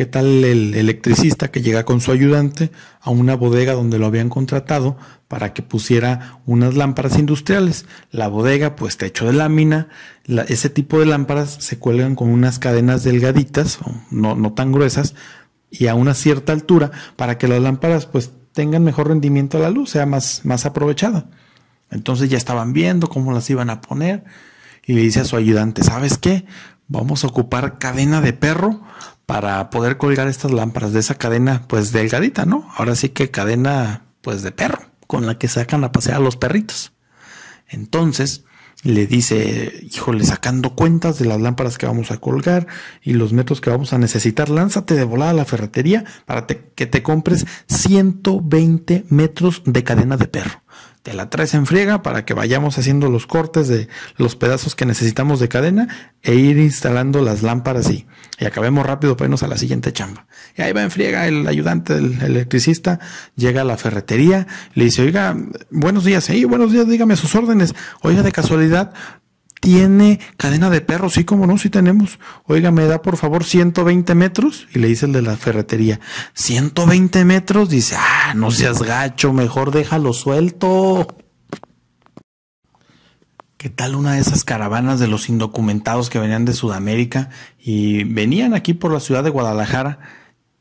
¿Qué tal el electricista que llega con su ayudante a una bodega donde lo habían contratado para que pusiera unas lámparas industriales? La bodega, pues techo de lámina, ese tipo de lámparas se cuelgan con unas cadenas delgaditas, no, no tan gruesas, y a una cierta altura para que las lámparas pues tengan mejor rendimiento a la luz, sea más, más aprovechada. Entonces ya estaban viendo cómo las iban a poner y le dice a su ayudante, ¿sabes qué? vamos a ocupar cadena de perro para poder colgar estas lámparas de esa cadena pues delgadita, ¿no? Ahora sí que cadena pues de perro con la que sacan a pasear a los perritos. Entonces le dice, híjole, sacando cuentas de las lámparas que vamos a colgar y los metros que vamos a necesitar, lánzate de volada a la ferretería para que te compres 120 metros de cadena de perro te la traes en friega para que vayamos haciendo los cortes de los pedazos que necesitamos de cadena e ir instalando las lámparas y, y acabemos rápido para irnos a la siguiente chamba. Y ahí va en friega el ayudante, el electricista, llega a la ferretería, le dice, oiga, buenos días, buenos días, dígame sus órdenes, oiga, de casualidad, tiene cadena de perro, sí, como no, sí tenemos. Oiga, me da por favor 120 metros. Y le dice el de la ferretería, 120 metros. Dice, ah, no seas gacho, mejor déjalo suelto. ¿Qué tal una de esas caravanas de los indocumentados que venían de Sudamérica y venían aquí por la ciudad de Guadalajara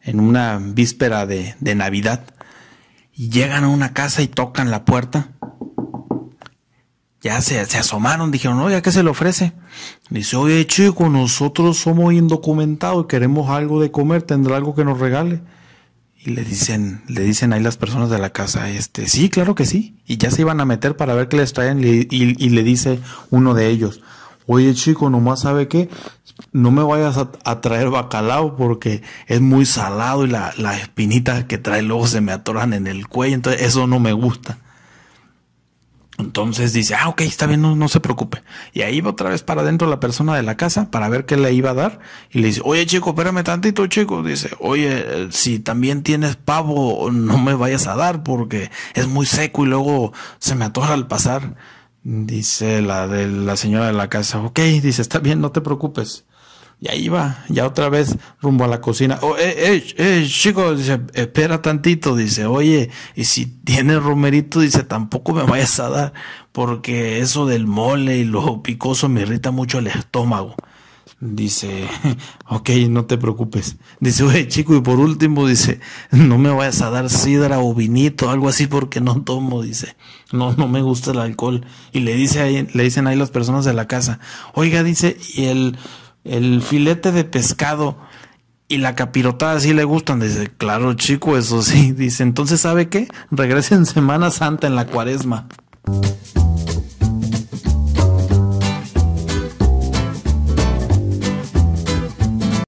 en una víspera de Navidad? Y llegan a una casa y tocan la puerta ya se, asomaron, dijeron, oye, ya qué se le ofrece. Dice, oye chico, nosotros somos indocumentados y queremos algo de comer, tendrá algo que nos regale. Y le dicen, le dicen ahí las personas de la casa, este, sí, claro que sí. Y ya se iban a meter para ver qué les traen y, le dice uno de ellos, oye chico, nomás sabe qué, no me vayas a, traer bacalao porque es muy salado y la, las espinitas que trae luego se me atoran en el cuello, entonces eso no me gusta. Entonces dice, ah, ok, está bien, no, se preocupe. Y ahí va otra vez para adentro la persona de la casa para ver qué le iba a dar. Y le dice, oye chico, espérame tantito chico. Dice, oye, eh, si también tienes pavo, no me vayas a dar porque es muy seco y luego se me atora al pasar. Dice la de la señora de la casa, ok, dice, está bien, no te preocupes. Y ahí va, ya otra vez rumbo a la cocina. Oh, eh, eh, eh chico, dice, espera tantito, dice, oye, y si tienes romerito, dice, tampoco me vayas a dar, porque eso del mole y lo picoso me irrita mucho el estómago. Dice, ok, no te preocupes. Dice, oye, chico, y por último, dice, no me vayas a dar sidra o vinito, algo así, porque no tomo, dice, no, no me gusta el alcohol. Y le dice ahí, le dicen ahí las personas de la casa, oiga, dice, y el el filete de pescado y la capirotada sí le gustan. Dice, claro, chico, eso sí. Dice, entonces, ¿sabe qué? Regresen Semana Santa en la cuaresma.